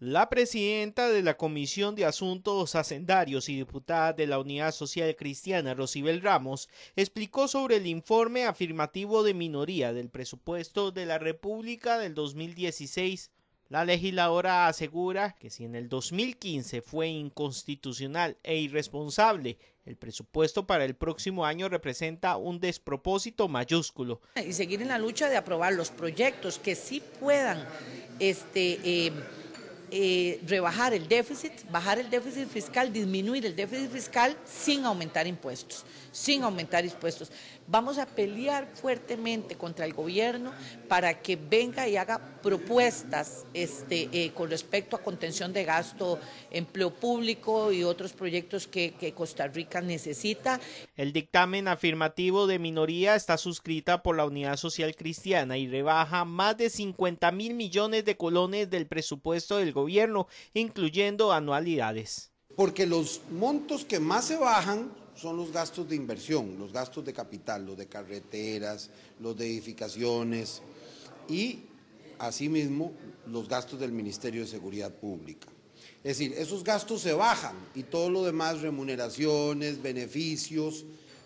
La presidenta de la Comisión de Asuntos Hacendarios y diputada de la Unidad Social Cristiana, Rosibel Ramos, explicó sobre el informe afirmativo de minoría del presupuesto de la República del 2016. La legisladora asegura que si en el 2015 fue inconstitucional e irresponsable, el presupuesto para el próximo año representa un despropósito mayúsculo. Y seguir en la lucha de aprobar los proyectos que sí puedan este, eh, eh, rebajar el déficit, bajar el déficit fiscal, disminuir el déficit fiscal sin aumentar impuestos, sin aumentar impuestos. Vamos a pelear fuertemente contra el gobierno para que venga y haga propuestas este, eh, con respecto a contención de gasto, empleo público y otros proyectos que, que Costa Rica necesita. El dictamen afirmativo de minoría está suscrita por la Unidad Social Cristiana y rebaja más de 50 mil millones de colones del presupuesto del gobierno, incluyendo anualidades. Porque los montos que más se bajan son los gastos de inversión, los gastos de capital, los de carreteras, los de edificaciones y asimismo los gastos del Ministerio de Seguridad Pública. Es decir, esos gastos se bajan y todo lo demás, remuneraciones, beneficios,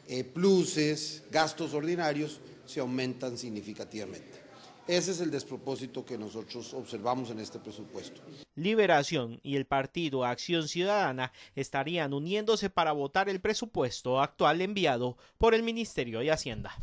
eh, pluses, gastos ordinarios, se aumentan significativamente. Ese es el despropósito que nosotros observamos en este presupuesto. Liberación y el partido Acción Ciudadana estarían uniéndose para votar el presupuesto actual enviado por el Ministerio de Hacienda.